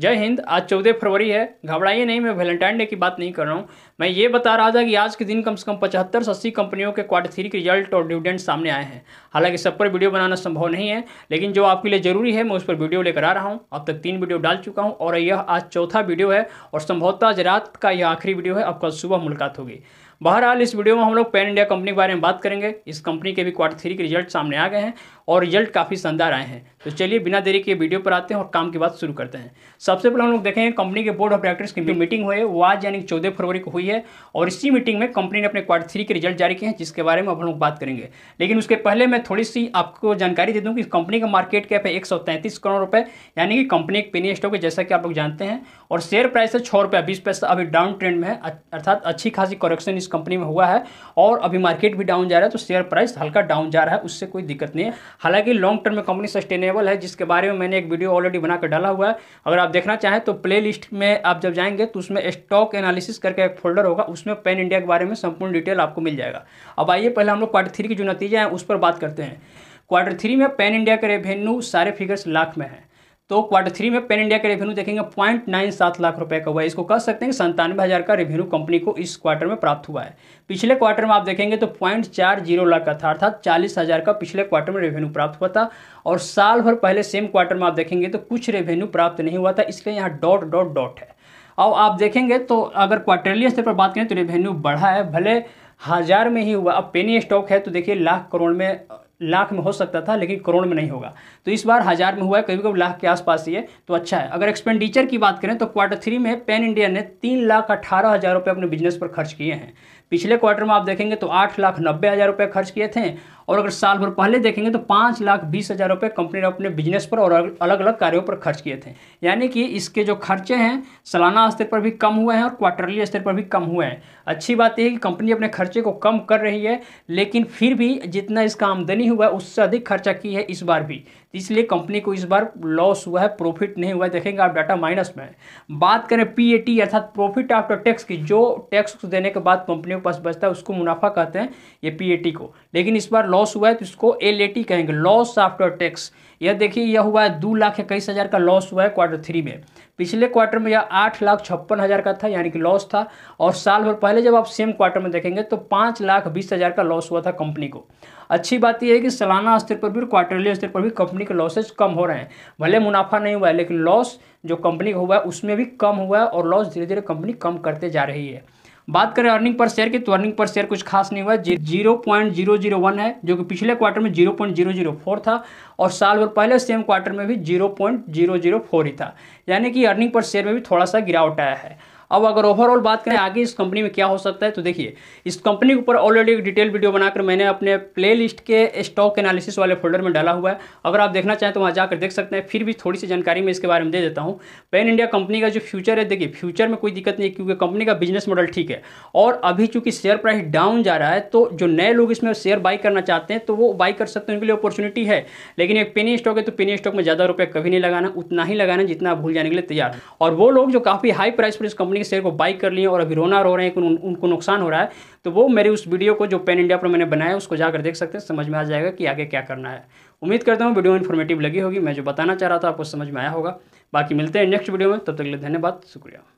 जय हिंद आज चौदह फरवरी है घबराइए नहीं मैं वैलेंटाइन डे की बात नहीं कर रहा हूँ मैं ये बता रहा था कि आज के दिन कम से कम पचहत्तर से अस्सी कंपनियों के क्वार्टर थ्री के रिजल्ट और डिविडेंड सामने आए हैं हालांकि सब पर वीडियो बनाना संभव नहीं है लेकिन जो आपके लिए जरूरी है मैं उस पर वीडियो लेकर आ रहा हूँ अब तक तीन वीडियो डाल चुका हूँ और यह आज चौथा वीडियो है और संभवतः आज रात का यह आखिरी वीडियो है अब कल सुबह मुलाकात होगी बहरहाल इस वीडियो में हम लोग पैन इंडिया कंपनी के बारे में बात करेंगे इस कंपनी के भी क्वार्टर थ्री के रिजल्ट सामने आ गए हैं और रिजल्ट काफ़ी शानदार आए हैं तो चलिए बिना देरी के वीडियो पर आते हैं और काम की बात शुरू करते हैं सबसे पहले हम लोग देखेंगे कंपनी के बोर्ड ऑफ डायरेक्टर्स की मीटिंग हुई है वो आज यानी चौदह फरवरी को हुई है और इसी मीटिंग में कंपनी ने अपने क्वार्टर थ्री के रिजल्ट जारी किए हैं जिसके बारे में अब हम लोग बात करेंगे लेकिन उसके पहले मैं थोड़ी सी आपको जानकारी दे दूँ कि कंपनी का मार्केट कैप है एक करोड़ रुपये यानी कि कंपनी एक पेनी स्टॉक है जैसा कि आप लोग जानते हैं और शेयर प्राइस है छः रुपये बीस पैसा अभी डाउन ट्रेंड में है अर्थात अच्छी खासी करेक्शन इस कंपनी में हुआ है और अभी मार्केट भी डाउन जा रहा है तो शेयर प्राइस हल्का डाउन जा रहा है उससे कोई दिक्कत नहीं है हालांकि लॉन्ग टर्म में कंपनी सस्टेनेबल अवेलेबल है जिसके बारे में मैंने एक वीडियो ऑलरेडी बनाकर डाला हुआ है अगर आप देखना चाहें तो प्ले में आप जब जाएंगे तो उसमें स्टॉक एनालिसिस करके एक फोल्डर होगा उसमें पेन इंडिया के बारे में संपूर्ण डिटेल आपको मिल जाएगा अब आइए पहले हम लोग क्वार्टर थ्री की जो नतीजे हैं उस पर बात करते हैं क्वार्टर थ्री में पेन इंडिया का रेवेन्यू सारे फिगर्स लाख में हैं तो क्वार्टर थ्री में पेन इंडिया का रेवेन्यू देखेंगे पॉइंट नाइन सात लाख रुपए का हुआ है इसको कह सकते हैं संतानवे हज़ार का रेवेन्यू कंपनी को इस क्वार्टर में प्राप्त हुआ है पिछले क्वार्टर में आप देखेंगे तो पॉइंट चार जीरो लाख का था अर्थात चालीस हज़ार का पिछले क्वार्टर में रेवेन्यू प्राप्त हुआ था और साल भर पहले सेम क्वार्टर में आप देखेंगे तो कुछ रेवेन्यू प्राप्त नहीं हुआ था इसलिए यहाँ डॉट डॉट डॉट है और आप देखेंगे तो अगर क्वार्टरली स्तर पर बात करें तो रेवेन्यू बढ़ा है भले हज़ार में ही हुआ अब पेनी स्टॉक है तो देखिए लाख करोड़ में लाख में हो सकता था लेकिन करोड़ में नहीं होगा तो इस बार हज़ार में हुआ है कभी कभी लाख के आसपास ही है तो अच्छा है अगर एक्सपेंडिचर की बात करें तो क्वार्टर थ्री में पेन इंडिया ने तीन लाख अठारह हज़ार रुपये अपने बिजनेस पर खर्च किए हैं पिछले क्वार्टर में आप देखेंगे तो आठ लाख नब्बे हज़ार रुपये खर्च किए थे और अगर साल भर पहले देखेंगे तो पाँच लाख बीस हज़ार रुपये कंपनी ने अपने बिजनेस पर और अलग अलग कार्यों पर खर्च किए थे यानी कि इसके जो खर्चे हैं सालाना स्तर पर भी कम हुए हैं और क्वार्टरली स्तर पर भी कम हुए हैं अच्छी बात यह है कि कंपनी अपने खर्चे को कम कर रही है लेकिन फिर भी जितना इसका आमदनी हुआ है उससे अधिक खर्चा की है इस बार भी इसलिए कंपनी को इस बार लॉस हुआ है प्रॉफिट नहीं हुआ है देखेंगे आप डाटा माइनस में बात करें पीएटी अर्थात प्रॉफिट आफ्टर टैक्स की जो टैक्स देने के बाद कंपनी के पास बचता है उसको मुनाफा कहते हैं ये पीएटी को लेकिन इस बार लॉस हुआ है तो इसको एल कहेंगे लॉस आफ्टर टैक्स यह देखिए यह हुआ है दो लाख इक्कीस हज़ार का लॉस हुआ है क्वार्टर थ्री में पिछले क्वार्टर में यह आठ लाख छप्पन हज़ार का था यानी कि लॉस था और साल भर पहले जब आप सेम क्वार्टर में देखेंगे तो पाँच लाख बीस हज़ार का लॉस हुआ था कंपनी को अच्छी बात यह है कि सालाना स्तर पर भी क्वार्टरली स्तर पर भी कंपनी के लॉसेज कम हो रहे हैं भले मुनाफा नहीं हुआ है लेकिन लॉस जो कंपनी का हुआ है उसमें भी कम हुआ है और लॉस धीरे धीरे कंपनी कम करते जा रही है बात करें अर्निंग पर शेयर की तो अर्निंग पर शेयर कुछ खास नहीं हुआ zero point zero zero one है जो कि पिछले क्वार्टर में zero point zero zero four था और साल भर पहले सेम क्वार्टर में भी zero point zero zero four ही था यानी कि अर्निंग पर शेयर में भी थोड़ा सा गिरावट आया है अब अगर ओवरऑल बात करें आगे इस कंपनी में क्या हो सकता है तो देखिए इस कंपनी के ऊपर ऑलरेडी एक डिटेल वीडियो बनाकर मैंने अपने प्लेलिस्ट के स्टॉक एनालिसिस वाले फोल्डर में डाला हुआ है अगर आप देखना चाहें तो वहाँ जाकर देख सकते हैं फिर भी थोड़ी सी जानकारी मैं इसके बारे में दे देता हूँ पेन इंडिया कंपनी का जो फ्यूचर है देखिए फ्यूचर में कोई दिक्कत नहीं है क्योंकि कंपनी का बिजनेस मॉडल ठीक है और अभी चूंकि शेयर प्राइस डाउन जा रहा है तो जो नए लोग इसमें शेयर बाई करना चाहते हैं तो वो बाई कर सकते हैं उनके लिए अपॉर्चुनिटी है लेकिन एक पेनी स्टॉक है तो पेनी स्टॉक में ज़्यादा रुपया कभी नहीं लगाना उतना ही लगाना जितना भूल जाने के लिए तैयार और वो लोग जो काफ़ी हाई प्राइस पर इस कंपनी इस शेयर को बाइक कर लिए और अभी रोना रो रहे हैं कि उन, उनको नुकसान हो रहा है तो वो मेरे उस वीडियो को जो पेन इंडिया पर मैंने बनाया उसको जाकर देख सकते हैं समझ में आ जाएगा कि आगे क्या करना है उम्मीद करता हूँ वीडियो इन्फॉर्मेटिव लगी होगी मैं जो बताना चाह रहा था आपको समझ में आया होगा बाकी मिलते हैं नेक्स्ट वीडियो में तब तक के लिए धन्यवाद शुक्रिया